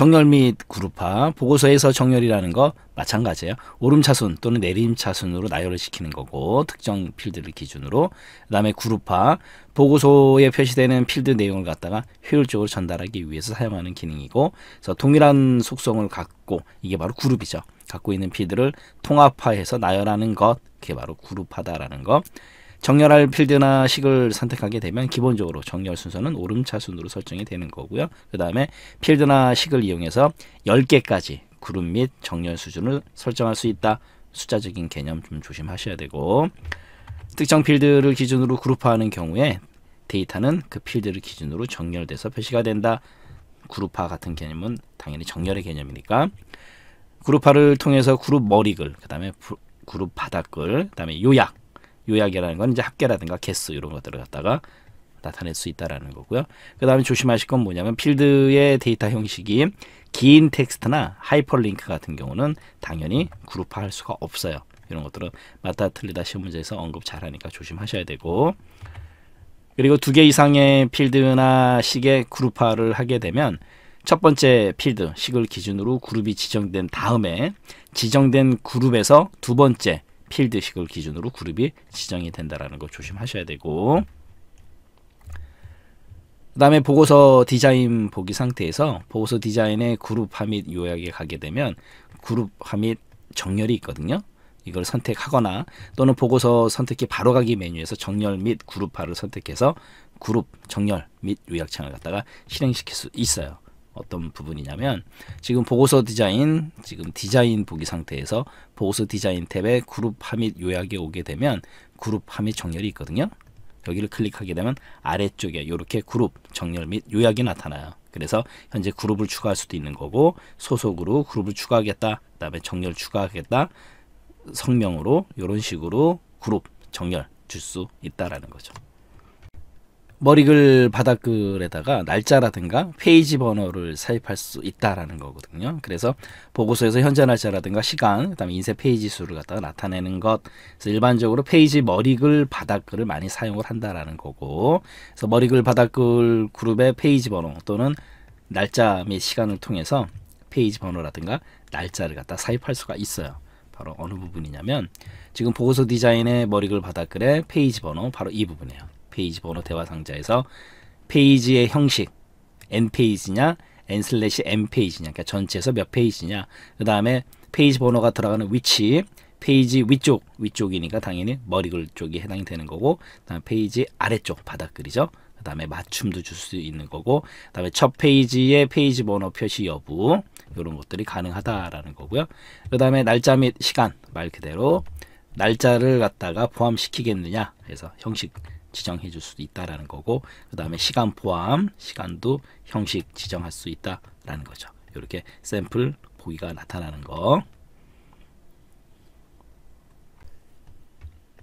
정렬 및 그룹화 보고서에서 정렬이라는 거 마찬가지예요. 오름차순 또는 내림차순으로 나열을 시키는 거고 특정 필드를 기준으로 그다음에 그룹화 보고서에 표시되는 필드 내용을 갖다가 효율적으로 전달하기 위해서 사용하는 기능이고 그래서 동일한 속성을 갖고 이게 바로 그룹이죠. 갖고 있는 필드를 통합화해서 나열하는 것 그게 바로 그룹화다라는 거. 정렬할 필드나 식을 선택하게 되면 기본적으로 정렬 순서는 오름차순으로 설정이 되는 거고요. 그 다음에 필드나 식을 이용해서 10개까지 그룹 및 정렬 수준을 설정할 수 있다. 숫자적인 개념 좀 조심하셔야 되고 특정 필드를 기준으로 그룹화하는 경우에 데이터는 그 필드를 기준으로 정렬돼서 표시가 된다. 그룹화 같은 개념은 당연히 정렬의 개념이니까 그룹화를 통해서 그룹 머리글, 그 다음에 그룹 바닥글, 그 다음에 요약 요약이라는 건 이제 합계라든가 개수 이런 것들을 갖다가 나타낼 수 있다라는 거고요. 그 다음에 조심하실 건 뭐냐면 필드의 데이터 형식이 긴 텍스트나 하이퍼링크 같은 경우는 당연히 그룹화할 수가 없어요. 이런 것들은 맞다 틀리다 시험 문제에서 언급 잘하니까 조심하셔야 되고 그리고 두 개 이상의 필드나 식의 그룹화를 하게 되면 첫 번째 필드 식을 기준으로 그룹이 지정된 다음에 지정된 그룹에서 두 번째 필드식을 기준으로 그룹이 지정이 된다라는 거 조심하셔야 되고 그 다음에 보고서 디자인 보기 상태에서 보고서 디자인의 그룹화 및 요약에 가게 되면 그룹화 및 정렬이 있거든요. 이걸 선택하거나 또는 보고서 선택기 바로 가기 메뉴에서 정렬 및 그룹화를 선택해서 그룹 정렬 및 요약창을 갖다가 실행시킬 수 있어요. 어떤 부분이냐면 지금 보고서 디자인 지금 디자인 보기 상태에서 보고서 디자인 탭에 그룹 함및 요약에 오게 되면 그룹 함및 정렬이 있거든요. 여기를 클릭하게 되면 아래쪽에 이렇게 그룹 정렬 및 요약이 나타나요. 그래서 현재 그룹을 추가할 수도 있는 거고 소속으로 그룹을 추가하겠다. 그다음에 정렬 추가하겠다. 성명으로 이런 식으로 그룹 정렬 줄 수 있다라는 거죠. 머리글 바닥글에다가 날짜라든가 페이지 번호를 삽입할 수 있다라는 거거든요. 그래서 보고서에서 현재 날짜라든가 시간, 그다음에 인쇄 페이지 수를 갖다가 나타내는 것. 그래서 일반적으로 페이지 머리글 바닥글을 많이 사용을 한다라는 거고. 그래서 머리글 바닥글 그룹의 페이지 번호 또는 날짜 및 시간을 통해서 페이지 번호라든가 날짜를 갖다 삽입할 수가 있어요. 바로 어느 부분이냐면 지금 보고서 디자인의 머리글 바닥글의 페이지 번호 바로 이 부분이에요. 페이지 번호 대화 상자에서 페이지의 형식 n 페이지냐 n 슬래시 m 페이지냐 그러니까 전체에서 몇 페이지냐 그 다음에 페이지 번호가 들어가는 위치 페이지 위쪽 위쪽이니까 당연히 머리글 쪽이 해당이 되는 거고 그다음 페이지 아래쪽 바닥글이죠 그 다음에 맞춤도 줄 수 있는 거고 그 다음에 첫페이지에 페이지 번호 표시 여부 이런 것들이 가능하다라는 거고요 그 다음에 날짜 및 시간 말 그대로 날짜를 갖다가 포함시키겠느냐 해서 형식 지정해 줄 수도 있다라는 거고 그 다음에 시간 포함 시간도 형식 지정할 수 있다라는 거죠. 이렇게 샘플 보기가 나타나는 거.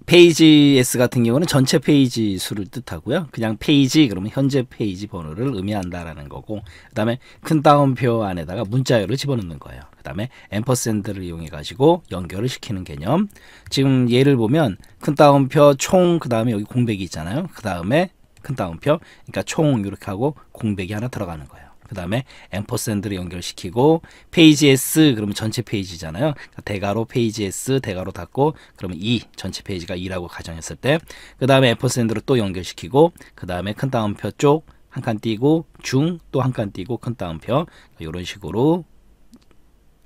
페이지S 같은 경우는 전체 페이지 수를 뜻하고요. 그냥 페이지 그러면 현재 페이지 번호를 의미한다라는 거고 그다음에 큰 따옴표 안에다가 문자열을 집어넣는 거예요. 그다음에 앰퍼센드를 이용해 가지고 연결을 시키는 개념. 지금 예를 보면 큰 따옴표 총 그다음에 여기 공백이 있잖아요. 그다음에 큰 따옴표 그러니까 총 이렇게 하고 공백이 하나 들어가는 거예요. 그 다음에 앰퍼센드를 연결시키고 페이지 S 그러면 전체 페이지잖아요. 그러니까 대괄호 페이지 S 대괄호 닫고 그러면 2 e 전체 페이지가 2라고 가정했을 때 그 다음에 앰퍼센드로 또 연결시키고 그 다음에 큰 따옴표 쪽 한 칸 띄고 중 또 한 칸 띄고 큰 따옴표 이런 그러니까 식으로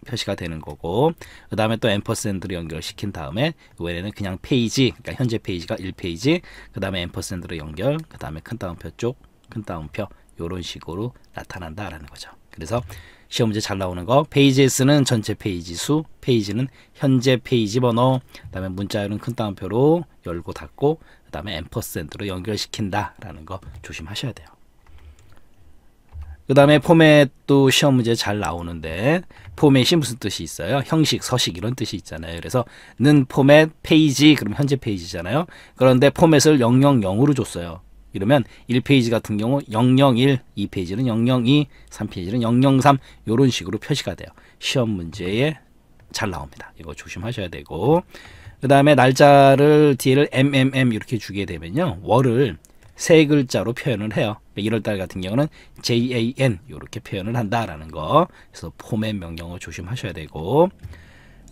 표시가 되는 거고 그 다음에 또 앰퍼센드를 연결시킨 다음에 이번에는 그냥 페이지 그러니까 현재 페이지가 1페이지 그 다음에 앰퍼센드로 연결 그 다음에 큰 따옴표 쪽 큰 따옴표 이런 식으로 나타난다라는 거죠. 그래서 시험 문제 잘 나오는 거 페이지에 쓰는 전체 페이지 수 페이지는 현재 페이지 번호 그다음에 문자열은 큰 따옴표로 열고 닫고 그다음에 앰퍼센트로 연결시킨다라는 거 조심하셔야 돼요. 그 다음에 포맷도 시험 문제 잘 나오는데 포맷이 무슨 뜻이 있어요? 형식, 서식 이런 뜻이 있잖아요. 그래서 는 포맷, 페이지 그럼 현재 페이지잖아요. 그런데 포맷을 000으로 줬어요. 이러면 1페이지 같은 경우 001, 2페이지는 002, 3페이지는 003요런 식으로 표시가 돼요. 시험 문제에 잘 나옵니다. 이거 조심하셔야 되고 그 다음에 날짜를 뒤에를 MMM 이렇게 주게 되면요. 월을 세 글자로 표현을 해요. 1월달 그러니까 같은 경우는 JAN 이렇게 표현을 한다라는 거. 그래서 포맷 명령어 조심하셔야 되고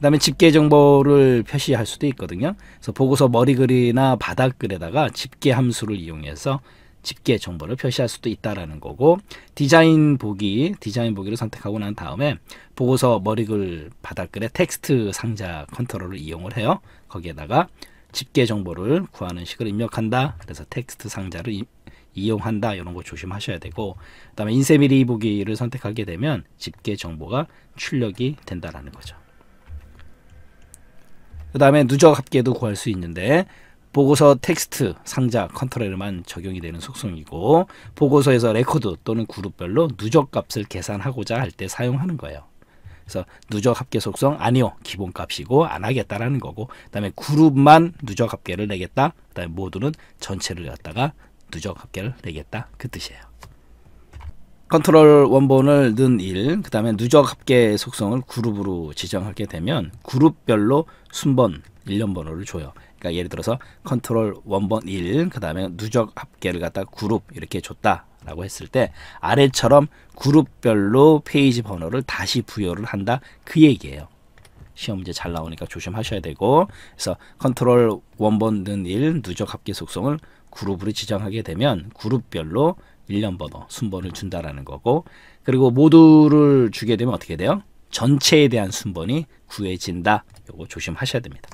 그다음에 집계 정보를 표시할 수도 있거든요. 그래서 보고서 머리글이나 바닥글에다가 집계 함수를 이용해서 집계 정보를 표시할 수도 있다라는 거고 디자인 보기 디자인 보기를 선택하고 난 다음에 보고서 머리글 바닥글에 텍스트 상자 컨트롤을 이용을 해요. 거기에다가 집계 정보를 구하는 식을 입력한다. 그래서 텍스트 상자를 이, 이용한다. 이런 거 조심하셔야 되고 그다음에 인쇄미리 보기를 선택하게 되면 집계 정보가 출력이 된다라는 거죠. 그 다음에 누적 합계도 구할 수 있는데 보고서 텍스트 상자 컨트롤에만 적용이 되는 속성이고 보고서에서 레코드 또는 그룹별로 누적 값을 계산하고자 할 때 사용하는 거예요. 그래서 누적 합계 속성 아니요 기본 값이고 안 하겠다라는 거고 그다음에 그룹만 누적 합계를 내겠다. 그다음에 모두는 전체를 갖다가 누적 합계를 내겠다 그 뜻이에요. 컨트롤 원본을 넣은 일, 그 다음에 누적 합계 속성을 그룹으로 지정하게 되면 그룹별로 순번 일련 번호를 줘요. 그러니까 예를 들어서 컨트롤 원본 1, 그 다음에 누적 합계를 갖다 그룹 이렇게 줬다라고 했을 때 아래처럼 그룹별로 페이지 번호를 다시 부여를 한다 그 얘기예요. 시험 문제 잘 나오니까 조심하셔야 되고 그래서 컨트롤 원본 넣은 일, 누적 합계 속성을 그룹으로 지정하게 되면 그룹별로 1년 번호 순번을 준다라는 거고 그리고 모두를 주게 되면 어떻게 돼요? 전체에 대한 순번이 구해진다. 요거 조심하셔야 됩니다.